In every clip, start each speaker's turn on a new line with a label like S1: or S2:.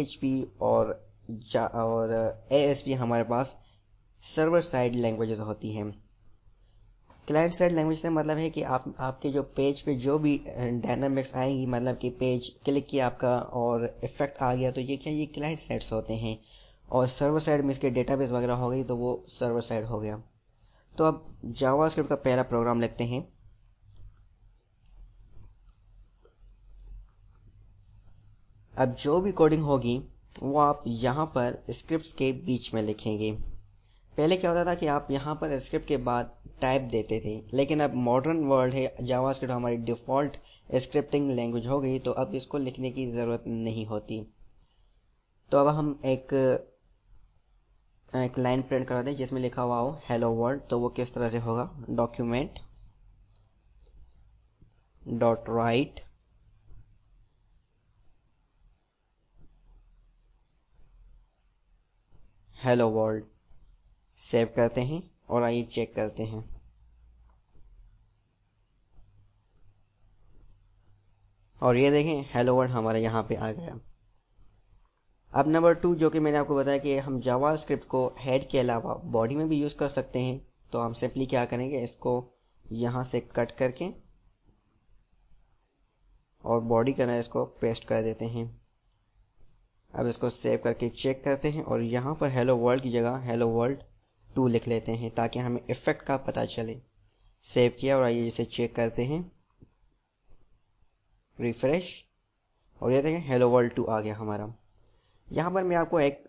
S1: H और जा और ए uh, हमारे पास सर्वर साइड लैंग्वेजेस होती हैं क्लाइंट साइड लैंग्वेज से मतलब है कि आप आपके जो पेज पे जो भी डायनामिक्स uh, आएंगी मतलब कि पेज क्लिक किया आपका और इफेक्ट आ गया तो ये क्या ये क्लाइंट साइड्स होते हैं और सर्वर साइड में इसके डेटाबेस वगैरह हो गई तो वो सर्वर साइड हो गया तो अब जावा का पहला प्रोग्राम लिखते हैं अब जो भी कोडिंग होगी वो आप यहाँ पर स्क्रिप्ट्स के बीच में लिखेंगे पहले क्या होता था कि आप यहाँ पर स्क्रिप्ट के बाद टाइप देते थे लेकिन अब मॉडर्न वर्ल्ड है जावा स्क्रिप्ट हमारी डिफ़ॉल्ट स्क्रिप्टिंग लैंग्वेज हो गई तो अब इसको लिखने की ज़रूरत नहीं होती तो अब हम एक एक लाइन प्रिंट करा दें जिसमें लिखा हुआ हो हेलो वर्ल्ड तो वो किस तरह से होगा document dot write hello world save करते हैं और आइए चेक करते हैं और ये देखें हेलो वर्ल्ड हमारे यहाँ पे आ गया अब नंबर टू जो कि मैंने आपको बताया कि हम जावास्क्रिप्ट स्क्रिप्ट को हेड के अलावा बॉडी में भी यूज़ कर सकते हैं तो हम सिंपली क्या करेंगे इसको यहाँ से कट करके और बॉडी का ना इसको पेस्ट कर देते हैं अब इसको सेव करके चेक करते हैं और यहाँ पर हेलो वर्ल्ड की जगह हेलो वर्ल्ड टू लिख लेते हैं ताकि हमें इफ़ेक्ट का पता चले सेव किया और आइए इसे चेक करते हैं रिफ्रेश और ये देखें हेलो वर्ल्ड टू आ गया हमारा यहाँ पर मैं आपको एक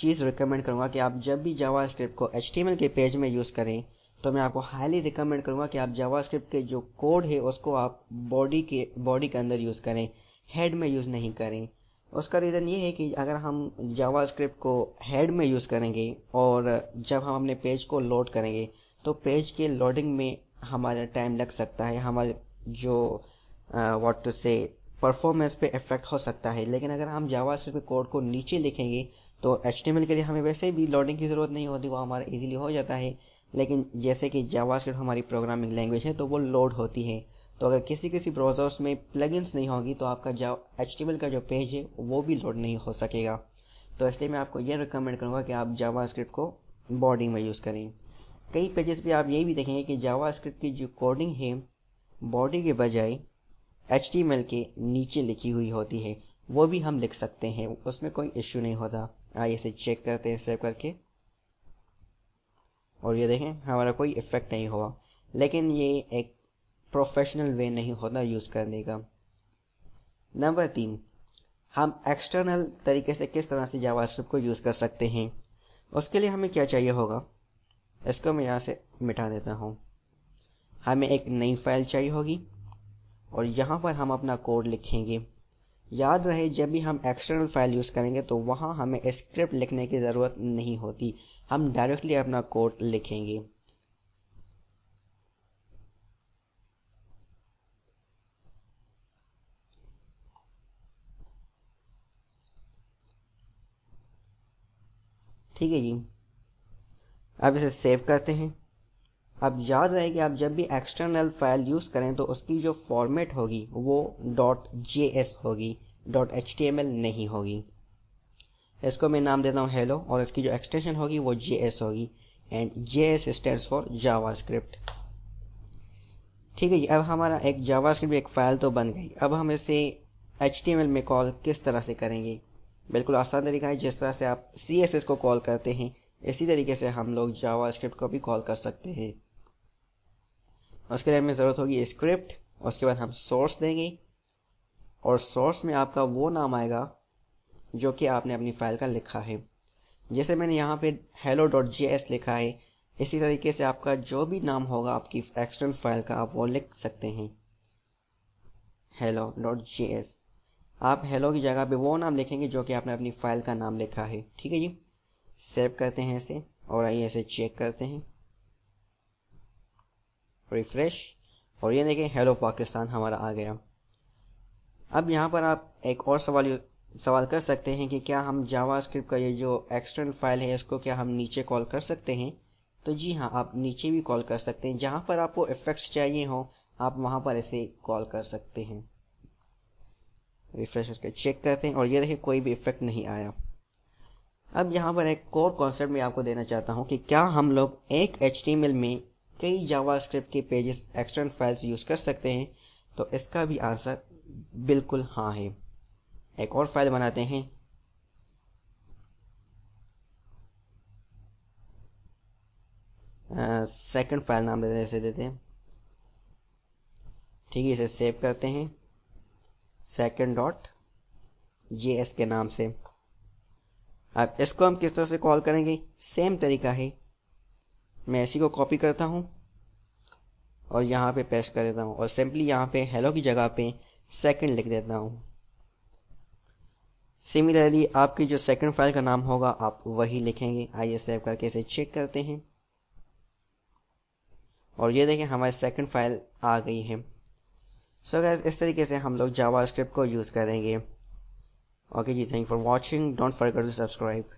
S1: चीज़ रिकमेंड करूँगा कि आप जब भी जावा स्क्रिप्ट को एच के पेज में यूज़ करें तो मैं आपको हाईली रिकमेंड करूँगा कि आप जावा स्क्रिप्ट के जो कोड है उसको आप बॉडी के बॉडी के अंदर यूज़ करें हेड में यूज़ नहीं करें उसका रीज़न ये है कि अगर हम जावा को हेड में यूज़ करेंगे और जब हम अपने पेज को लोड करेंगे तो पेज के लोडिंग में हमारा टाइम लग सकता है हमारे जो वॉट टू से परफॉर्मेंस पे इफेक्ट हो सकता है लेकिन अगर हम जावा में कोड को नीचे लिखेंगे तो एच के लिए हमें वैसे भी लोडिंग की ज़रूरत नहीं होती वो हमारा ईजिली हो जाता है लेकिन जैसे कि जावा हमारी प्रोग्रामिंग लैंग्वेज है तो वो लोड होती है तो अगर किसी किसी ब्राउज़र्स में प्लगइन्स नहीं होगी तो आपका जो एच का जो पेज है वो भी लोड नहीं हो सकेगा तो इसलिए मैं आपको ये रिकमेंड करूँगा कि आप जावा को बॉडिंग में यूज़ करें कई पेजेस पे आप ये भी देखेंगे कि जावा की जो कोडिंग है बॉडी के बजाय एच के नीचे लिखी हुई होती है वो भी हम लिख सकते हैं उसमें कोई इश्यू नहीं होता आइए इसे चेक करते हैं सेव करके और ये देखें हमारा कोई इफ़ेक्ट नहीं हुआ लेकिन ये एक प्रोफेशनल वे नहीं होता यूज़ करने का नंबर तीन हम एक्सटर्नल तरीके से किस तरह से जावास्क्रिप्ट को यूज़ कर सकते हैं उसके लिए हमें क्या चाहिए होगा इसको मैं यहाँ से मिटा देता हूँ हमें एक नई फाइल चाहिए होगी और यहाँ पर हम अपना कोड लिखेंगे याद रहे जब भी हम एक्सटर्नल फाइल यूज़ करेंगे तो वहाँ हमें स्क्रिप्ट लिखने की ज़रूरत नहीं होती हम डायरेक्टली अपना कोड लिखेंगे ठीक है जी अब इसे सेव करते हैं अब याद रहे कि आप जब भी एक्सटर्नल फाइल यूज़ करें तो उसकी जो फॉर्मेट होगी वो डॉट जे एस होगी dot H T M L नहीं होगी इसको मैं नाम देता हूँ हेलो और इसकी जो एक्सटेंशन होगी वो जे एस होगी and J S stand for JavaScript ठीक है जी अब हमारा एक जावा स्क्रिप्ट एक फ़ाइल तो बन गई अब हम इसे एच टी एम एल में कॉल किस तरह से करेंगे बिल्कुल आसान तरीका है जिस तरह से आप सी एस एस को कॉल करते हैं इसी तरीके से हम लोग जावा स्क्रिप्ट को भी कॉल कर सकते हैं उसके लिए हमें ज़रूरत होगी स्क्रिप्ट उसके बाद हम सोर्स देंगे और सोर्स में आपका वो नाम आएगा जो कि आपने अपनी फाइल का लिखा है जैसे मैंने यहाँ पे हेलो डॉट जे एस लिखा है इसी तरीके से आपका जो भी नाम होगा आपकी एक्सटर्नल फाइल का आप वो लिख सकते हैं हेलो डॉट जे एस आप हेलो की जगह पे वो नाम लिखेंगे जो कि आपने अपनी फाइल का नाम लिखा है ठीक है जी सेव करते हैं ऐसे और आइए ऐसे चेक करते हैं रिफ्रेश और ये देखें हेलो पाकिस्तान हमारा आ गया अब यहाँ पर आप एक और सवाल सवाल कर सकते हैं कि क्या हम जावा स्क्रिप्ट का ये जो एक्सटर्नल फाइल है इसको क्या हम नीचे कॉल कर सकते हैं तो जी हाँ आप नीचे भी कॉल कर सकते हैं जहाँ पर आपको इफेक्ट्स चाहिए हो आप वहाँ पर ऐसे कॉल कर सकते हैं रिफ्रेश करके चेक करते हैं और ये देखिए कोई भी इफेक्ट नहीं आया अब यहाँ पर एक कोर कॉन्सेप्ट मैं आपको देना चाहता हूँ कि क्या हम लोग एक एच में कई जावा स्क्रिप्ट के पेजेस एक्सटर्नल फाइल्स यूज़ कर सकते हैं तो इसका भी आंसर बिल्कुल हाँ है एक और फाइल बनाते हैं सेकंड फाइल नाम देते हैं ठीक है इसे सेव करते हैं सेकेंड डॉट जे एस के नाम से अब इसको हम किस तरह से कॉल करेंगे सेम तरीका है मैं इसी को कॉपी करता हूँ और यहाँ पे पेस्ट कर देता हूँ और सिंपली यहाँ पे हेलो की जगह पे सेकंड लिख देता हूँ सिमिलरली आपकी जो सेकंड फाइल का नाम होगा आप वही लिखेंगे आइए सेव करके इसे चेक करते हैं और ये देखें हमारी सेकंड फाइल आ गई है सो गैस इस तरीके से हम लोग जावा को यूज़ करेंगे ओके जी thank for watching don't forget to subscribe